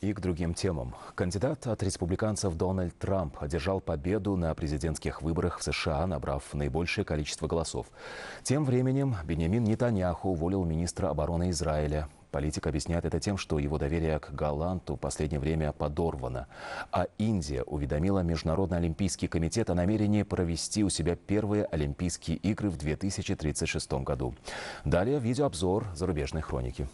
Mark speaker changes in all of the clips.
Speaker 1: И к другим темам. Кандидат от республиканцев Дональд Трамп одержал победу на президентских выборах в США, набрав наибольшее количество голосов. Тем временем Бенямин Нетаньяху уволил министра обороны Израиля. Политик объясняет это тем, что его доверие к Галанту в последнее время подорвано. А Индия уведомила Международный олимпийский комитет о намерении провести у себя первые Олимпийские игры в 2036 году. Далее видеообзор зарубежной хроники.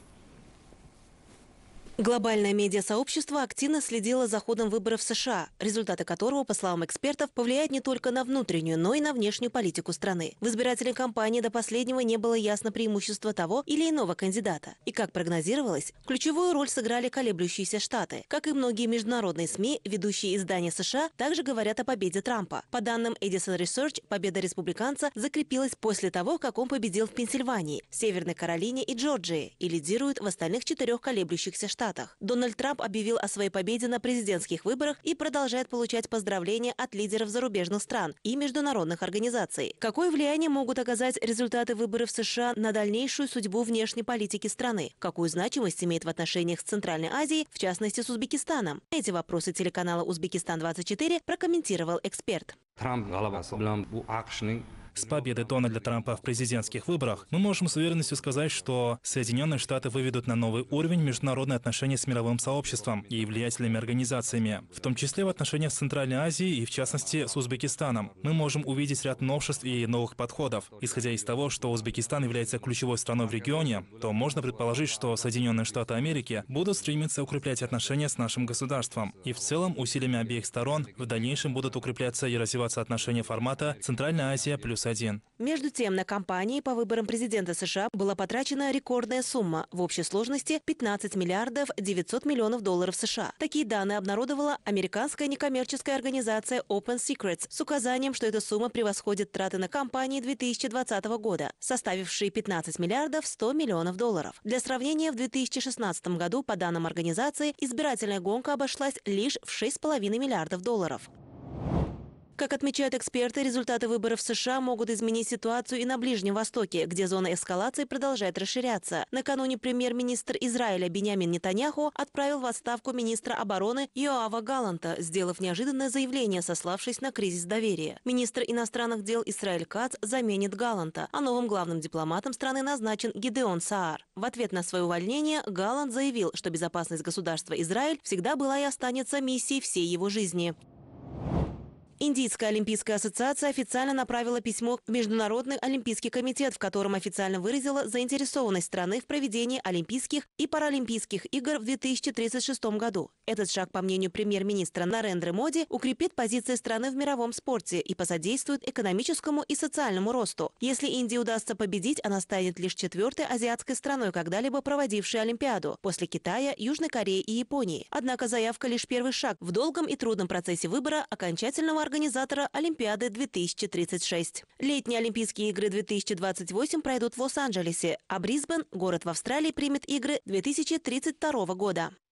Speaker 2: Глобальное медиасообщество активно следило за ходом выборов в США, результаты которого, по словам экспертов, повлияют не только на внутреннюю, но и на внешнюю политику страны. В избирательной кампании до последнего не было ясно преимущества того или иного кандидата. И, как прогнозировалось, ключевую роль сыграли колеблющиеся штаты. Как и многие международные СМИ, ведущие издания США также говорят о победе Трампа. По данным Edison Research, победа республиканца закрепилась после того, как он победил в Пенсильвании, Северной Каролине и Джорджии и лидирует в остальных четырех колеблющихся штатах. Штатах. Дональд Трамп объявил о своей победе на президентских выборах и продолжает получать поздравления от лидеров зарубежных стран и международных организаций. Какое влияние могут оказать результаты выборов в США на дальнейшую судьбу внешней политики страны? Какую значимость имеет в отношениях с Центральной Азией, в частности с Узбекистаном? Эти вопросы телеканала «Узбекистан-24» прокомментировал эксперт.
Speaker 3: Трамп с победы Дональда Трампа в президентских выборах, мы можем с уверенностью сказать, что Соединенные Штаты выведут на новый уровень международные отношения с мировым сообществом и влиятельными организациями, в том числе в отношениях с Центральной Азией и, в частности, с Узбекистаном. Мы можем увидеть ряд новшеств и новых подходов. Исходя из того, что Узбекистан является ключевой страной в регионе, то можно предположить, что Соединенные Штаты Америки будут стремиться укреплять отношения с нашим государством. И в целом усилиями обеих сторон в дальнейшем будут укрепляться и развиваться отношения формата Центральная Азия плюс 1
Speaker 2: Между тем, на кампании по выборам президента США была потрачена рекордная сумма в общей сложности 15 миллиардов 900 миллионов долларов США. Такие данные обнародовала американская некоммерческая организация Open Secrets с указанием, что эта сумма превосходит траты на кампании 2020 года, составившие 15 миллиардов 100 миллионов долларов. Для сравнения, в 2016 году, по данным организации, избирательная гонка обошлась лишь в 6,5 миллиардов долларов. Как отмечают эксперты, результаты выборов в США могут изменить ситуацию и на Ближнем Востоке, где зона эскалации продолжает расширяться. Накануне премьер-министр Израиля Бениамин Нетаньяху отправил в отставку министра обороны Йоава Галанта, сделав неожиданное заявление, сославшись на кризис доверия. Министр иностранных дел Израиль Кац заменит Галанта, а новым главным дипломатом страны назначен Гидеон Саар. В ответ на свое увольнение Галант заявил, что безопасность государства Израиль всегда была и останется миссией всей его жизни. Индийская олимпийская ассоциация официально направила письмо в Международный олимпийский комитет, в котором официально выразила заинтересованность страны в проведении Олимпийских и Паралимпийских игр в 2036 году. Этот шаг, по мнению премьер-министра Нарендры Моди, укрепит позиции страны в мировом спорте и посодействует экономическому и социальному росту. Если Индии удастся победить, она станет лишь четвертой азиатской страной, когда-либо проводившей Олимпиаду, после Китая, Южной Кореи и Японии. Однако заявка лишь первый шаг в долгом и трудном процессе выбора окончательного организатора Олимпиады 2036. Летние Олимпийские игры 2028 пройдут в Лос-Анджелесе, а Брисбен, город в Австралии, примет игры 2032 года.